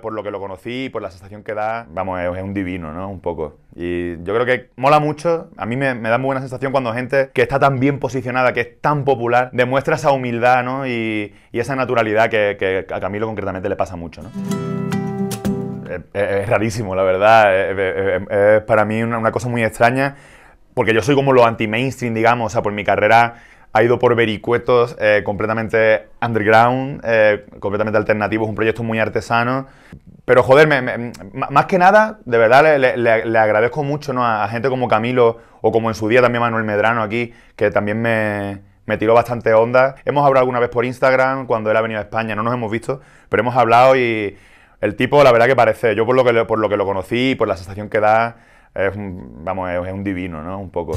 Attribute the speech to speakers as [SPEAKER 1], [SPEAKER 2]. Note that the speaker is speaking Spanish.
[SPEAKER 1] por lo, que lo, conocí y por la sensación que da, vamos, es, un divino, ¿no? Un poco. Y yo creo que mola mucho, a mí me, da muy buena sensación cuando gente que está tan bien posicionada, que es tan popular, demuestra esa humildad, ¿no? Y, esa naturalidad que, a Camilo concretamente le pasa mucho, ¿no? Es, rarísimo, la verdad. Es, para mí una cosa muy extraña, porque yo soy como lo anti-mainstream, digamos, o sea, por mi carrera ha ido por vericuetos eh, completamente underground, eh, completamente alternativos, un proyecto muy artesano. Pero joder, más que nada, de verdad le, agradezco mucho ¿no? a, gente como Camilo o como en su día también Manuel Medrano aquí, que también me, me tiró bastante onda. Hemos hablado alguna vez por Instagram cuando él ha venido a España, no nos hemos visto, pero hemos hablado y el tipo, la verdad que parece, yo por lo que, por lo, que lo conocí y por la sensación que da, es un, vamos, es, un divino, ¿no? Un poco.